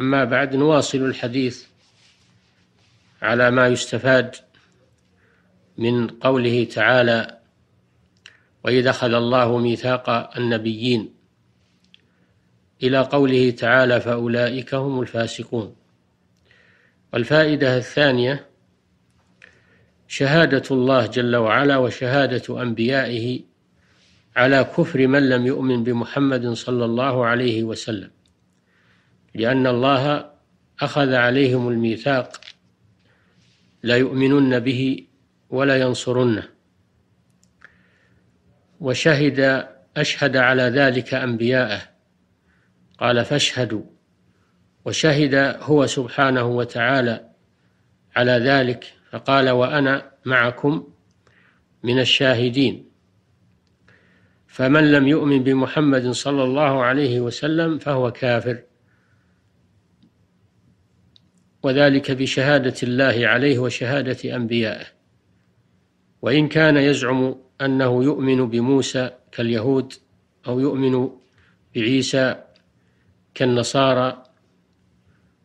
أما بعد نواصل الحديث على ما يستفاد من قوله تعالى وإذا أخذ الله ميثاق النبيين إلى قوله تعالى فأولئك هم الفاسقون والفائدة الثانية شهادة الله جل وعلا وشهادة أنبيائه على كفر من لم يؤمن بمحمد صلى الله عليه وسلم لأن الله أخذ عليهم الميثاق لا يؤمنون به ولا ينصرونه وشهد أشهد على ذلك أنبياءه قال فاشهدوا وشهد هو سبحانه وتعالى على ذلك فقال وأنا معكم من الشاهدين فمن لم يؤمن بمحمد صلى الله عليه وسلم فهو كافر وذلك بشهادة الله عليه وشهادة أنبيائه وإن كان يزعم أنه يؤمن بموسى كاليهود أو يؤمن بعيسى كالنصارى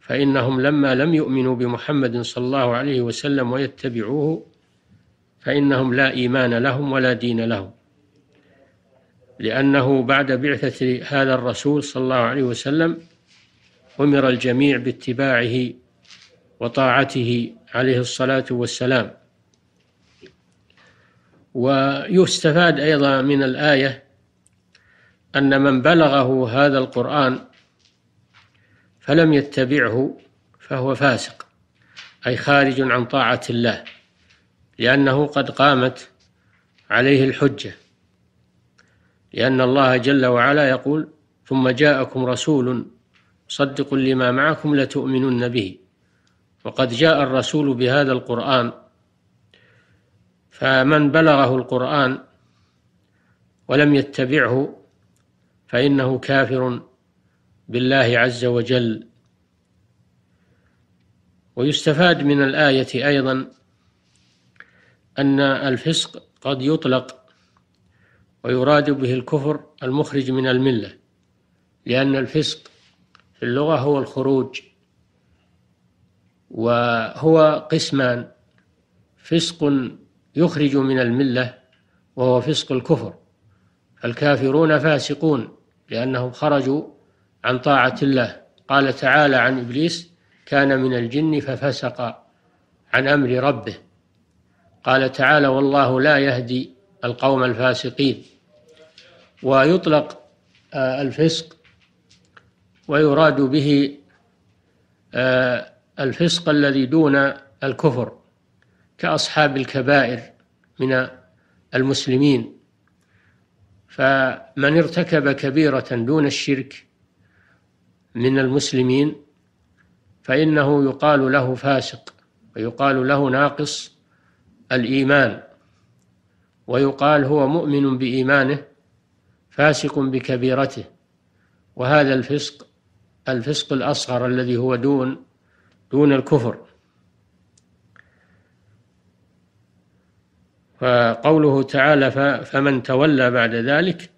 فإنهم لما لم يؤمنوا بمحمد صلى الله عليه وسلم ويتبعوه فإنهم لا إيمان لهم ولا دين لهم لأنه بعد بعثة هذا الرسول صلى الله عليه وسلم أمر الجميع باتباعه وطاعته عليه الصلاة والسلام ويستفاد أيضا من الآية أن من بلغه هذا القرآن فلم يتبعه فهو فاسق أي خارج عن طاعة الله لأنه قد قامت عليه الحجة لأن الله جل وعلا يقول ثم جاءكم رسول صدق لما معكم لتؤمنن به وقد جاء الرسول بهذا القرآن فمن بلغه القرآن ولم يتبعه فإنه كافر بالله عز وجل ويستفاد من الآية أيضا أن الفسق قد يطلق ويراد به الكفر المخرج من الملة لأن الفسق في اللغة هو الخروج وهو قسمان فسق يخرج من الملة وهو فسق الكفر الكافرون فاسقون لأنهم خرجوا عن طاعة الله قال تعالى عن إبليس كان من الجن ففسق عن أمر ربه قال تعالى والله لا يهدي القوم الفاسقين ويطلق آه، الفسق ويراد به آه، الفسق الذي دون الكفر كأصحاب الكبائر من المسلمين فمن ارتكب كبيرة دون الشرك من المسلمين فإنه يقال له فاسق ويقال له ناقص الإيمان ويقال هو مؤمن بإيمانه فاسق بكبيرته وهذا الفسق الفسق الأصغر الذي هو دون دون الكفر فقوله تعالى فمن تولى بعد ذلك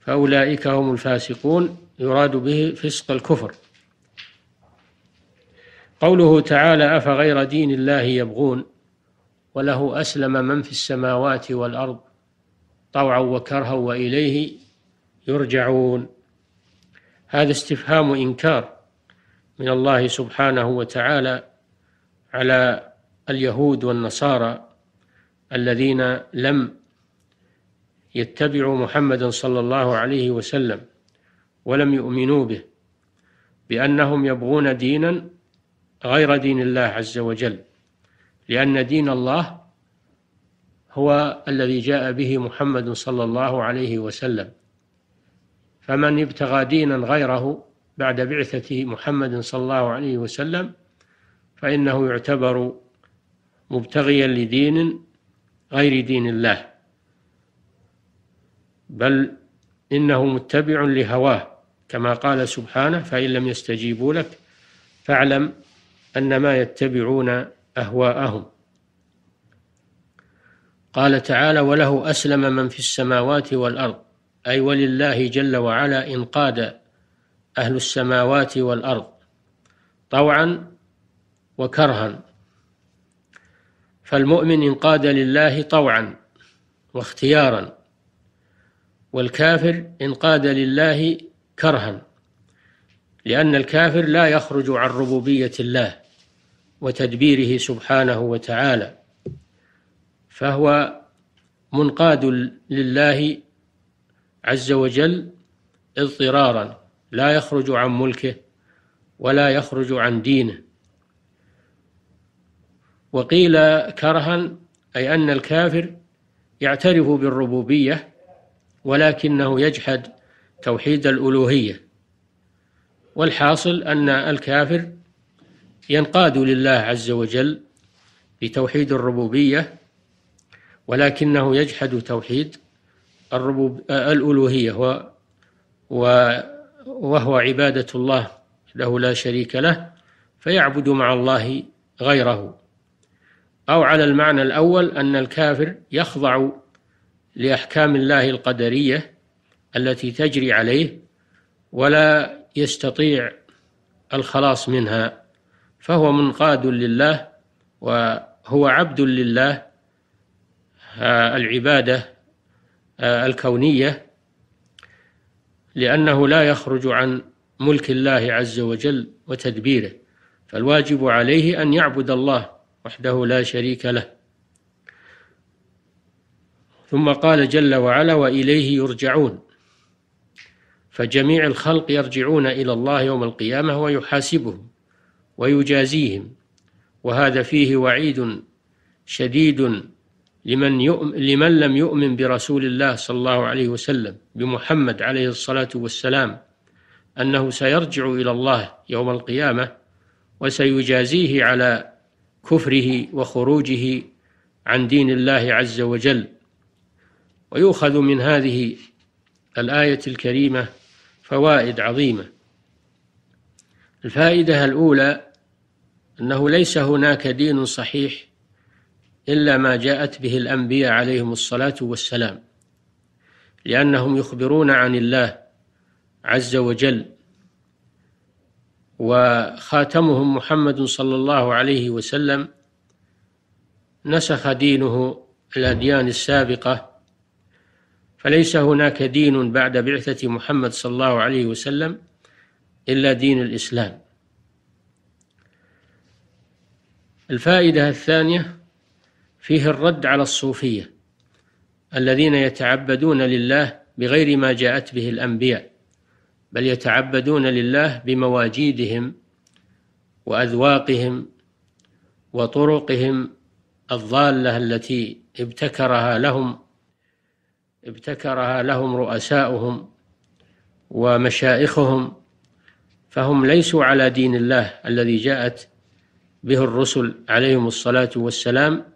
فأولئك هم الفاسقون يراد به فسق الكفر قوله تعالى أفغير دين الله يبغون وله أسلم من في السماوات والأرض طوعا وكرها وإليه يرجعون هذا استفهام إنكار من الله سبحانه وتعالى على اليهود والنصارى الذين لم يتبعوا محمدا صلى الله عليه وسلم ولم يؤمنوا به بأنهم يبغون دينا غير دين الله عز وجل لأن دين الله هو الذي جاء به محمد صلى الله عليه وسلم فمن ابتغى دينا غيره بعد بعثة محمد صلى الله عليه وسلم فإنه يعتبر مبتغيا لدين غير دين الله بل إنه متبع لهواه كما قال سبحانه فإن لم يستجيبوا لك فاعلم أنما يتبعون أهواءهم قال تعالى وله أسلم من في السماوات والأرض أي ولله جل وعلا إنقاد أهل السماوات والأرض طوعا وكرها فالمؤمن انقاد لله طوعا واختيارا والكافر انقاد لله كرها لأن الكافر لا يخرج عن ربوبية الله وتدبيره سبحانه وتعالى فهو منقاد لله عز وجل اضطرارا لا يخرج عن ملكه ولا يخرج عن دينه وقيل كرها أي أن الكافر يعترف بالربوبية ولكنه يجحد توحيد الألوهية والحاصل أن الكافر ينقاد لله عز وجل بتوحيد الربوبية ولكنه يجحد توحيد الربوب الألوهية و وهو عبادة الله له لا شريك له فيعبد مع الله غيره أو على المعنى الأول أن الكافر يخضع لأحكام الله القدرية التي تجري عليه ولا يستطيع الخلاص منها فهو منقاد لله وهو عبد لله آه، العبادة آه، الكونية لأنه لا يخرج عن ملك الله عز وجل وتدبيره فالواجب عليه أن يعبد الله وحده لا شريك له ثم قال جل وعلا وإليه يرجعون فجميع الخلق يرجعون إلى الله يوم القيامة ويحاسبهم ويجازيهم وهذا فيه وعيد شديد لمن, يؤمن لمن لم يؤمن برسول الله صلى الله عليه وسلم بمحمد عليه الصلاة والسلام أنه سيرجع إلى الله يوم القيامة وسيجازيه على كفره وخروجه عن دين الله عز وجل ويؤخذ من هذه الآية الكريمة فوائد عظيمة الفائدة الأولى أنه ليس هناك دين صحيح إلا ما جاءت به الأنبياء عليهم الصلاة والسلام لأنهم يخبرون عن الله عز وجل وخاتمهم محمد صلى الله عليه وسلم نسخ دينه الأديان السابقة فليس هناك دين بعد بعثة محمد صلى الله عليه وسلم إلا دين الإسلام الفائدة الثانية فيه الرد على الصوفية الذين يتعبدون لله بغير ما جاءت به الأنبياء بل يتعبدون لله بمواجيدهم وأذواقهم وطرقهم الضالة التي ابتكرها لهم ابتكرها لهم رؤساؤهم ومشائخهم فهم ليسوا على دين الله الذي جاءت به الرسل عليهم الصلاة والسلام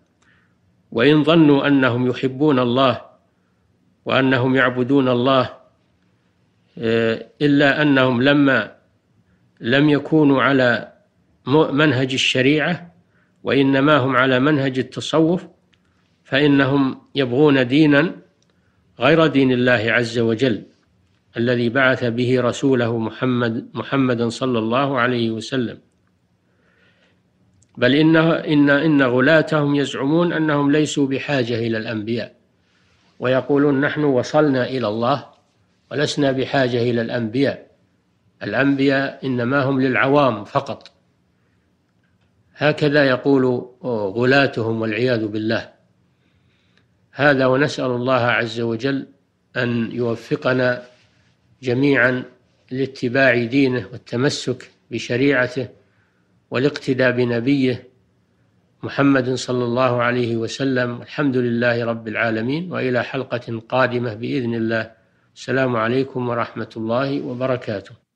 وإن ظنوا أنهم يحبون الله وأنهم يعبدون الله آه، إلا أنهم لما لم يكونوا على منهج الشريعة وإنما هم على منهج التصوف فإنهم يبغون دينا غير دين الله عز وجل الذي بعث به رسوله محمد محمدا صلى الله عليه وسلم بل إن, إن, إن غلاتهم يزعمون أنهم ليسوا بحاجة إلى الأنبياء ويقولون نحن وصلنا إلى الله ولسنا بحاجة إلى الأنبياء الأنبياء إنما هم للعوام فقط هكذا يقول غلاتهم والعياذ بالله هذا ونسأل الله عز وجل أن يوفقنا جميعا لاتباع دينه والتمسك بشريعته والاقتداء بنبيه محمد صلى الله عليه وسلم الحمد لله رب العالمين والى حلقه قادمه باذن الله السلام عليكم ورحمه الله وبركاته